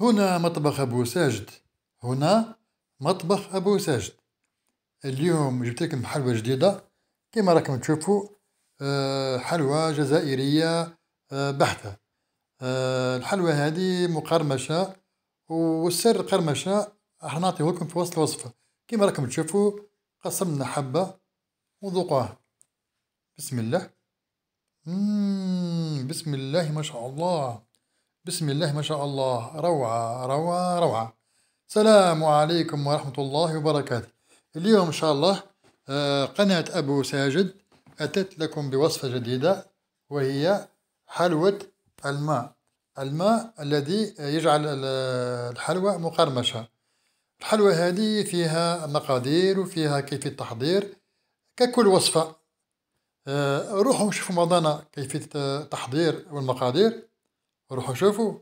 هنا مطبخ أبو ساجد هنا مطبخ أبو ساجد اليوم جبت لكم حلوى جديدة كما راكم تشوفوا آه، حلوى جزائرية آه، بحتة آه، الحلوى هذه مقرمشة والسر القرمشة راح نعطيهولكم لكم في وسط الوصفة كما راكم تشوفوا قسمنا حبة وذوقوها بسم الله مم بسم الله ما شاء الله بسم الله ما شاء الله روعة روعة روعة السلام عليكم ورحمة الله وبركاته اليوم إن شاء الله آه، قناة أبو ساجد أتت لكم بوصفة جديدة وهي حلوة الماء الماء الذي يجعل الحلوى مقرمشة الحلوى هذه فيها مقادير وفيها كيفية تحضير ككل وصفة آه، روحوا شوفوا مضانا كيفية التحضير والمقادير روحوا شوفوا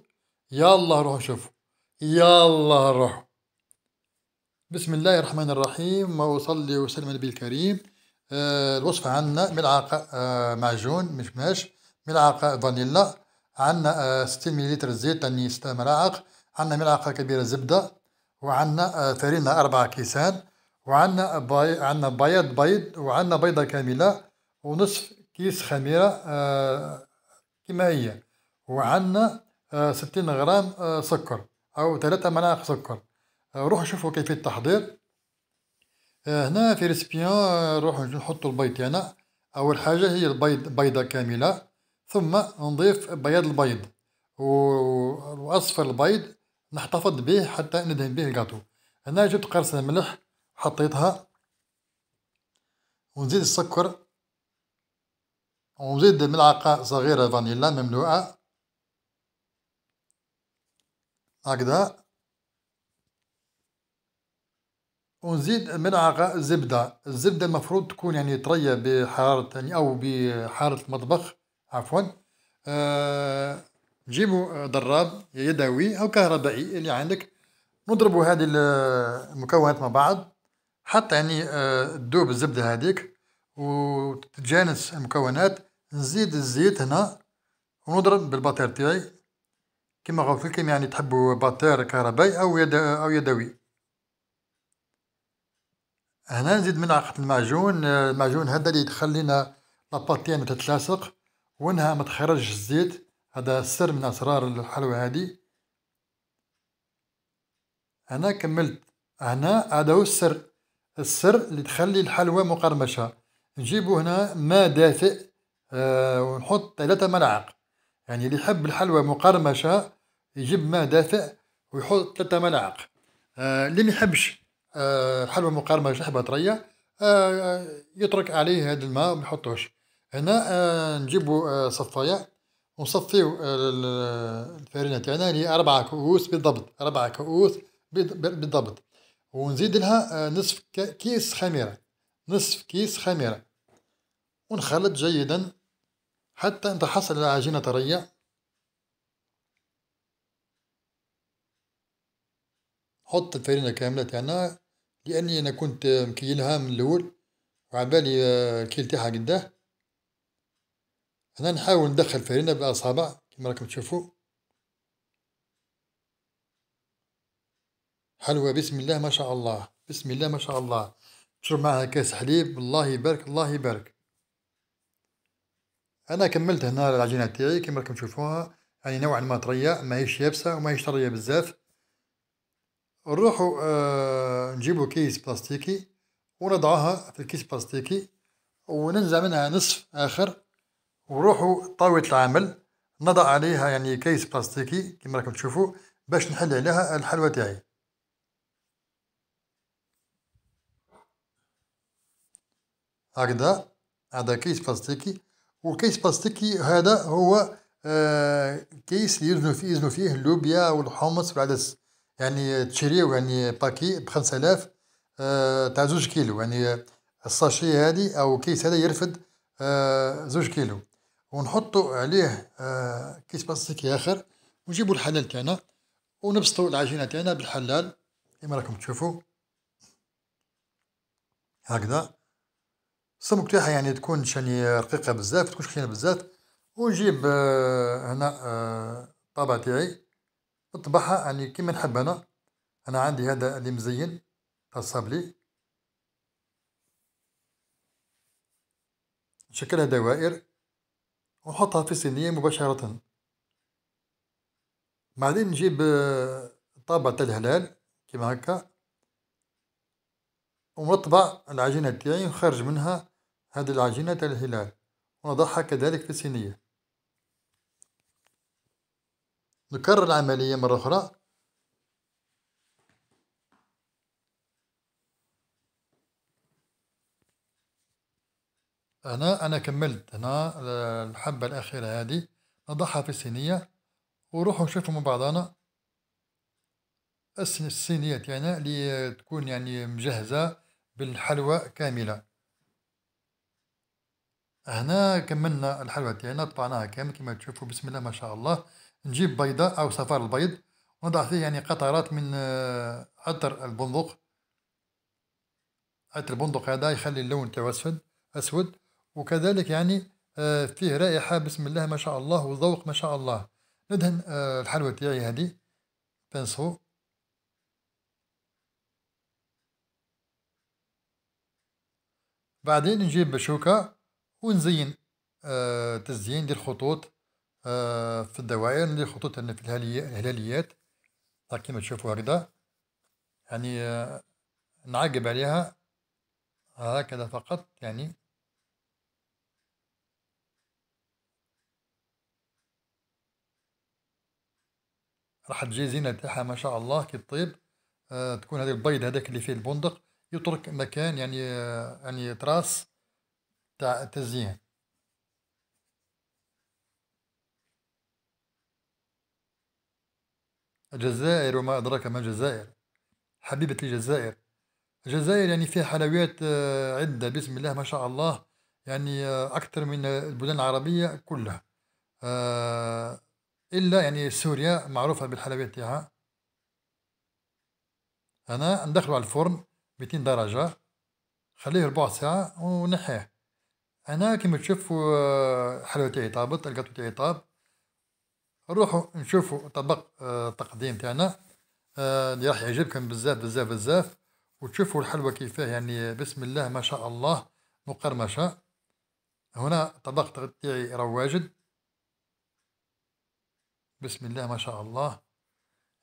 يلا روحوا شوفوا يلا روحوا بسم الله الرحمن الرحيم وصلي وسلم النبي الكريم آه الوصفة عندنا ملعقة آه معجون مشماش ملعقة فانيلا عندنا آه 60 مليلتر زيت يعني 6 ملاعق عندنا ملعقة كبيرة زبدة وعندنا آه فرينة أربعة كيسان وعندنا باي... عندنا بيض بيض وعندنا بيضة كاملة ونصف كيس خميرة آه كيمائية وعندنا 60 آه، غرام آه، سكر أو 3 ملاعق سكر آه، روحوا شوفوا كيفية التحضير هنا في ريسبيان روحوا نحطوا البيض هنا أول حاجة هي البيض بيضة كاملة ثم نضيف بياض البيض وأصفر البيض نحتفظ به حتى ندهن به الكاتو هنا جبت قرصة ملح حطيتها ونزيد السكر ونزيد ملعقة صغيرة فانيلا مملوءة هكذا ونزيد ملعقة زبدة الزبدة المفروض تكون يعني طرية بحرارة يعني أو بحرارة المطبخ عفوا أه جيبوا ضراب يدوي أو كهربائي اللي عندك نضربوا هذه المكونات مع بعض حتى يعني آه، تذوب الزبدة هذيك وتتجانس المكونات نزيد الزيت هنا ونضرب بالباتير تاعي كما قلت لكم يعني تحبوا باتير كهربائي او يد او يدوي هنا نزيد ملعقه المعجون المعجون هذا اللي يخلينا لاباطيه تتلاصق وانها ما تخرجش الزيت هذا سر من اسرار الحلوى هذه هنا كملت هنا هذا هو السر السر اللي تخلي الحلوى مقرمشه نجيبو هنا ماء دافئ آه ونحط ثلاثة ملاعق يعني اللي يحب الحلوى مقرمشة يجيب ماء دافئ ويحط ثلاثة ملاعق آه اللي ما يحبش آه حلوى مقارمة شحبة طرية آه،, آه يترك عليه هذا الماء وما يحطوش هنا آه نجيبو آه صفاية ونصفيو آه، الفرينة تاعنا اللي هي أربعة كؤوس بالضبط أربعة كؤوس بالضبط ونزيد لها آه، نصف كيس خميرة نصف كيس خميرة ونخلط جيدا حتى نتحصل على عجينة طرية حط الفرينة كاملة تاعنا لأني أنا كنت مكيلها من الأول وعبالي آه، الكيل تاعها قداه هنا نحاول ندخل الفرينة بالأصابع كما راكم تشوفوا حلوى بسم الله ما شاء الله بسم الله ما شاء الله تشرب معها كاس حليب الله يبارك الله يبارك انا كملت هنا العجينه تاعي كما راكم تشوفوها يعني نوعا ما طريه ماهيش يابسه وماهيش طريه بزاف نروحو آه نجيبو كيس بلاستيكي ونضعها في الكيس بلاستيكي وننزع منها نصف آخر ونروحو طاولة العمل نضع عليها يعني كيس بلاستيكي كما راكم تشوفوا باش نحل عليها الحلوى تاعي هكذا هذا كيس بلاستيكي والكيس بلاستيكي هذا هو آه كيس يزنوا فيه فيه اللوبيا والحمص والعدس يعني تشريو يعني باكي ب 5000 آه، تاع زوج كيلو يعني الساشي هادي او كيس هذا يرفد آه، زوج كيلو ونحطو عليه آه، كيس بلاستيكي اخر ونجيبو الحلال تاعنا ونبسطو العجينه تاعنا بالحلال كما راكم تشوفوا هكذا السمك تاعها يعني تكون شاني رقيقه بزاف تكون خشينه بزاف ونجيب هنا الطابع تاعي نطبعها يعني كيما نحب أنا أنا عندي هذا اللي مزين تاع الصابلي نشكلها دوائر ونحطها في صينيه مباشرة بعدين نجيب آه، طابع تاع الهلال كيما هكا ونطبع العجينة تاعي ونخرج منها هذه العجينة تاع الهلال ونضعها كذلك في صينيه نكرر العملية مرة أخرى أنا أنا كملت هنا الحبة الأخيرة هذه نضعها في الصينية وروحوا نشوفو مع بعضنا الصينية تاعنا يعني اللي تكون يعني مجهزة بالحلوى كاملة هنا كملنا الحلوى تاعنا طبعناها كامل كما تشوفوا بسم الله ما شاء الله نجيب بيضة أو صفار البيض ونضع فيه يعني قطرات من آه، عطر البندق عطر البندق هذا يخلي اللون تاعو أسود أسود وكذلك يعني آه، فيه رائحة بسم الله ما شاء الله وذوق ما شاء الله ندهن آه، الحلوى تاعي هذه بانسو بعدين نجيب بشوكة ونزين تزيين دي خطوط آه، في الدوائر اللي خطوط في الهلاليات طيب، كما تشوفوا هكذا يعني آه، نعقب عليها هكذا فقط يعني راح تجي زينة تاعها ما شاء الله كي تطيب آه تكون هذه البيض هذاك اللي فيه البندق يترك مكان يعني آه يعني تراس تاع تزيين الجزائر وما أدراك ما الجزائر حبيبة الجزائر الجزائر يعني فيها حلويات آه، عدة بسم الله ما شاء الله يعني آه، أكثر من البلدان العربية كلها آه، إلا يعني سوريا معروفة بالحلويات تاعها أنا ندخلو على الفرن 200 درجة خليه ربع ساعة ونحيه أنا كيما تشوفوا حلوة تاعي طابت الكاتو تاعي طاب نروحوا نشوفوا طبق التقديم آه، تاعنا آه، اللي راح يعجبكم بزاف بزاف بزاف وتشوفوا الحلوى كيفاه يعني بسم الله ما شاء الله مقرمشه هنا طبق تاعي رواجد بسم الله ما شاء الله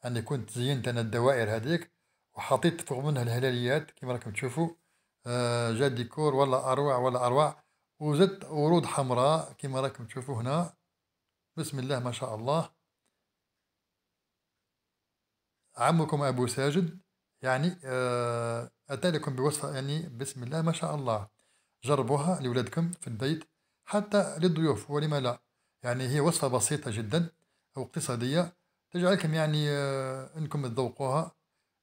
يعني كنت زينت انا الدوائر هذيك وحطيت فوق منها الهلاليات كما راكم تشوفوا آه، جا ديكور ولا اروع ولا اروع وزدت ورود حمراء كما راكم تشوفوا هنا بسم الله ما شاء الله عمكم أبو ساجد يعني آه، أتى لكم بوصفة يعني بسم الله ما شاء الله جربوها لولادكم في البيت حتى للضيوف ولما لا يعني هي وصفة بسيطة جدا أو اقتصادية تجعلكم يعني آه، أنكم تذوقوها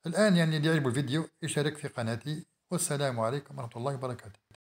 الآن يعني اللي يعجبه الفيديو يشارك في قناتي والسلام عليكم ورحمة الله وبركاته